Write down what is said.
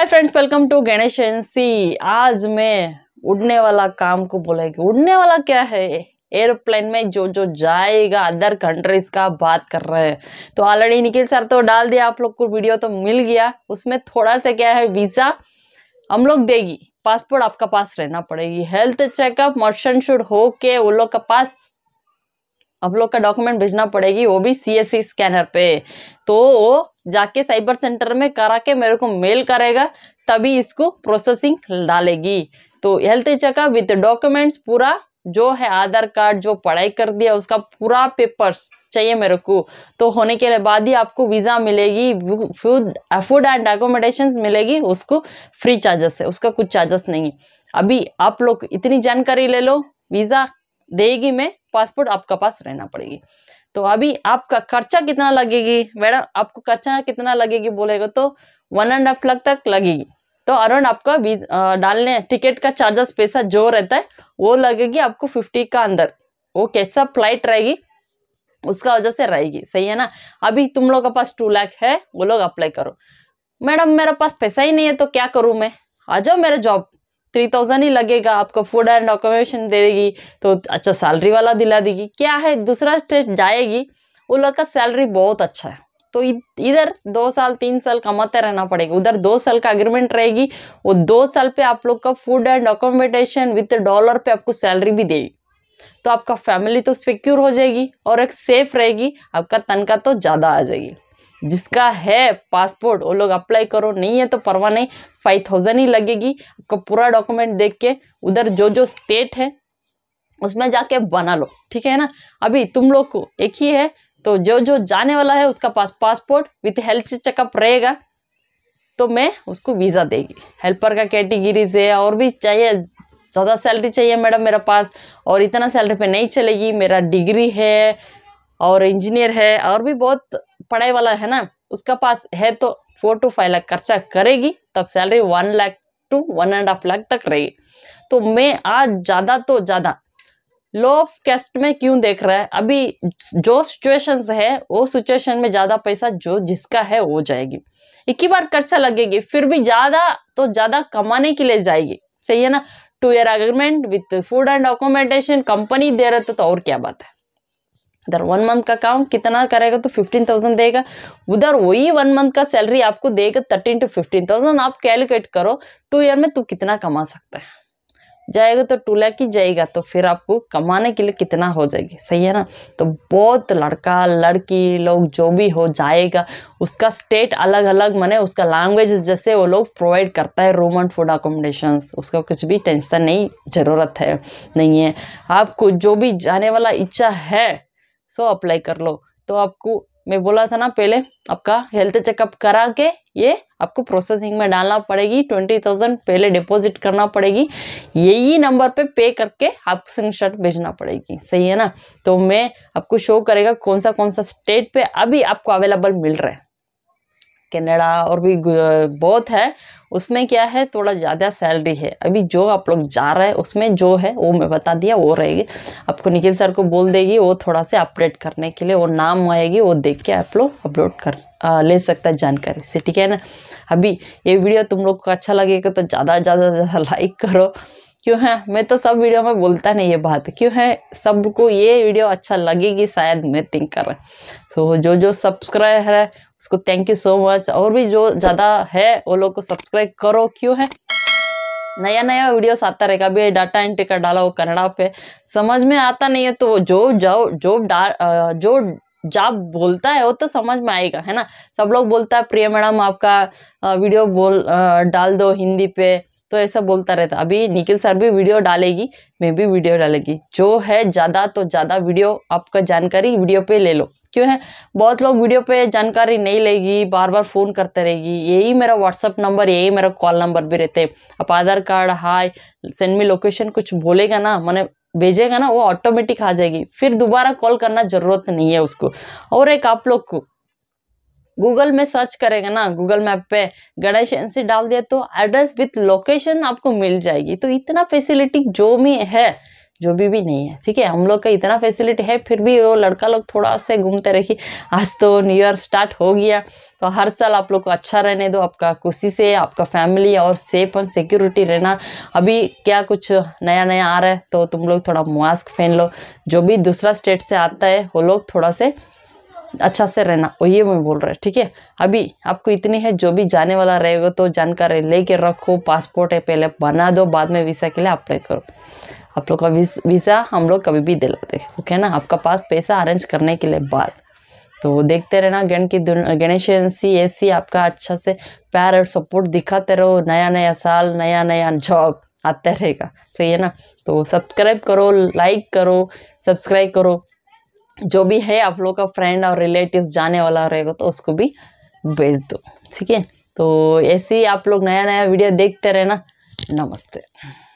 hi friends welcome to Ganesh NC आज मैं उड़ने वाला काम को बोलेगी उड़ने वाला क्या है एयरप्लेन में जो जो जाएगा अदर कंट्रीज का बात कर रहे हैं तो ऑलरेडी निखिल सर तो डाल दिया आप लोग को वीडियो तो मिल गया उसमें थोड़ा सा क्या है वीज़ा हम लोग देगी पासपोर्ट आपका पास रहना पड़ेगी हेल्थ चेकअप मर्शन शुड हो के वो लोग का पास आप लोग का डॉक्यूमेंट भेजना पड़ेगी वो भी सी स्कैनर पे तो वो जाके साइबर सेंटर में करा के मेरे को मेल करेगा तभी इसको प्रोसेसिंग डालेगी तो हेल्थ चेकअप विथ डॉक्यूमेंट्स पूरा जो है आधार कार्ड जो पढ़ाई कर दिया उसका पूरा पेपर्स चाहिए मेरे को तो होने के बाद ही आपको वीज़ा मिलेगी फूड फूड एंड एकोमोडेशन मिलेगी उसको फ्री चार्जेस है उसका कुछ चार्जेस नहीं अभी आप लोग इतनी जानकारी ले लो वीज़ा देगी में पासपोर्ट आपका पास रहना पड़ेगी तो अभी आपका खर्चा कितना लगेगी मैडम आपको खर्चा कितना लगेगी बोलेगा तो वन एंड हाफ लाख तक लगेगी तो अराउंड आपका बीज डालने टिकट का चार्जेस पैसा जो रहता है वो लगेगी आपको फिफ्टी का अंदर वो कैसा फ्लाइट रहेगी उसका वजह से रहेगी सही है ना अभी तुम लोग के पास टू लाख है वो लोग अप्लाई करो मैडम मेरे पास पैसा ही नहीं है तो क्या करूँ मैं आ जाओ मेरे जॉब थ्री थाउजेंड ही लगेगा आपको फूड एंड अकोमोडेशन दे देगी तो अच्छा सैलरी वाला दिला देगी क्या है दूसरा स्टेट जाएगी वो लोग का सैलरी बहुत अच्छा है तो इधर दो साल तीन साल कमाते रहना पड़ेगा उधर दो साल का अग्रीमेंट रहेगी वो दो साल पे आप लोग का food and accommodation with dollar पे आपको सैलरी भी देगी तो आपका फैमिली तो सिक्योर हो जाएगी और एक सेफ रहेगी आपका तनख्वाह तो ज़्यादा आ जाएगी जिसका है पासपोर्ट वो लोग अप्लाई करो नहीं है तो परवा नहीं फाइव थाउजेंड ही लगेगी आपको पूरा डॉक्यूमेंट देख के उधर जो जो स्टेट है उसमें जाके बना लो ठीक है ना अभी तुम लोग को एक ही है तो जो जो जाने वाला है उसका पास पासपोर्ट विथ हेल्थ चेकअप रहेगा तो मैं उसको वीज़ा देगी हेल्पर का कैटेगरी से और भी चाहिए ज़्यादा सैलरी चाहिए मैडम मेरा पास और इतना सैलरी पे नहीं चलेगी मेरा डिग्री है और इंजीनियर है और भी बहुत पढ़ाई वाला है ना उसका पास है तो फोर टू फाइव लाख खर्चा करेगी तब salary one lakh two one and half lakh तक रहेगी तो मैं आज ज़्यादा तो ज़्यादा लो ऑफ कैस्ट में क्यों देख रहा है अभी जो सिचुएशंस है वो सिचुएशन में ज़्यादा पैसा जो जिसका है वो जाएगी एक ही बार खर्चा लगेगी फिर भी ज़्यादा तो ज़्यादा कमाने के लिए जाएगी सही है ना two year agreement with food and accommodation company दे रहे तो और क्या बात है अदर वन मंथ का काम कितना करेगा तो फिफ्टीन थाउजेंड देगा उधर वही वन मंथ का सैलरी आपको देगा थर्टीन टू फिफ्टीन थाउजेंड आप कैलकुलेट करो टू ईयर में तू कितना कमा सकता है जाएगा तो टू लैक ही जाएगा तो फिर आपको कमाने के लिए कितना हो जाएगी सही है ना तो बहुत लड़का लड़की लोग जो भी हो जाएगा उसका स्टेट अलग अलग माने उसका लैंग्वेज जैसे वो लोग प्रोवाइड करता है रूम एंड फूड अकोमोडेशन उसका कुछ भी टेंशन नहीं ज़रूरत है नहीं है आपको जो भी जाने वाला इच्छा है सो अप्लाई कर लो तो आपको मैं बोला था ना पहले आपका हेल्थ चेकअप करा के ये आपको प्रोसेसिंग में डालना पड़ेगी ट्वेंटी थाउजेंड पहले डिपॉजिट करना पड़ेगी यही नंबर पे पे करके आपको स्क्रीनशॉट भेजना पड़ेगी सही है ना तो मैं आपको शो करेगा कौन सा कौन सा स्टेट पे अभी आपको अवेलेबल मिल रहा है कनाडा और भी बहुत है उसमें क्या है थोड़ा ज़्यादा सैलरी है अभी जो आप लोग जा रहे हैं उसमें जो है वो मैं बता दिया वो रहेगी आपको निखिल सर को बोल देगी वो थोड़ा से अपडेट करने के लिए वो नाम आएगी वो देख के आप लोग अपलोड कर आ, ले सकता है जानकारी से ठीक है ना अभी ये वीडियो तुम लोग को अच्छा लगेगा तो ज़्यादा ज़्यादा ज़्यादा लाइक करो क्यों है मैं तो सब वीडियो में बोलता नहीं ये बात क्यों है सबको ये वीडियो अच्छा लगेगी शायद मैं थिंक कर रहा सो तो so, जो जो सब्सक्राइबर है उसको थैंक यू सो मच और भी जो ज़्यादा है वो लोग को सब्सक्राइब करो क्यों है नया नया वीडियोस आता रहेगा अभी डाटा एंट्री का डाला वो कनाडा पे समझ में आता नहीं है तो जो जाओ जो डा जो जाप बोलता है वो तो समझ में आएगा है ना सब लोग बोलता है प्रिय मैडम आपका वीडियो बोल डाल दो हिंदी पे तो ऐसा बोलता रहता अभी निखिल सर भी वीडियो डालेगी मैं भी वीडियो डालेगी जो है ज़्यादा तो ज़्यादा वीडियो आपका जानकारी वीडियो पे ले लो क्यों है बहुत लोग वीडियो पे जानकारी नहीं लेगी बार बार फ़ोन करते रहेगी यही मेरा व्हाट्सअप नंबर यही मेरा कॉल नंबर भी रहते आप Aadhaar card hi send me location कुछ बोलेगा ना मैंने भेजेगा ना वो ऑटोमेटिक आ जाएगी फिर दोबारा कॉल करना ज़रूरत नहीं है उसको और एक आप लोग को गूगल में सर्च करेंगे ना गूगल मैप पे गणेश एजेंसी डाल दिया तो एड्रेस विथ लोकेशन आपको मिल जाएगी तो इतना फैसिलिटी जो भी है जो भी भी नहीं है ठीक है हम लोग का इतना फैसिलिटी है फिर भी वो लड़का लोग थोड़ा से घूमते रहिए आज तो न्यू ईयर स्टार्ट हो गया तो हर साल आप लोग को अच्छा रहने दो आपका खुशी से आपका फैमिली और सेफ एंड सिक्योरिटी रहना अभी क्या कुछ नया नया आ रहा है तो तुम लोग थोड़ा मास्क पहन लो जो भी दूसरा स्टेट से आता है वो लोग थोड़ा से अच्छा से रहना वही मैं बोल रहा है ठीक है अभी आपको इतनी है जो भी जाने वाला रहेगा तो जानकारी लेके रखो पासपोर्ट है पहले बना दो बाद में वीज़ा के लिए अप्लाई करो आप लोग का वीज़ा हम लोग कभी भी दिलाते ओके ना आपका पास पैसा अरेंज करने के लिए बाद तो देखते रहना गण की गणेश एजेंसी ऐसी आपका अच्छा से प्यार और सपोर्ट दिखाते रहो नया नया साल नया नया जॉब आता रहेगा सही है ना तो सब्सक्राइब करो लाइक करो सब्सक्राइब करो जो भी है आप लोग का फ्रेंड और रिलेटिव जाने वाला रहेगा तो उसको भी भेज दो ठीक है तो ऐसे ही आप लोग नया नया वीडियो देखते रहना नमस्ते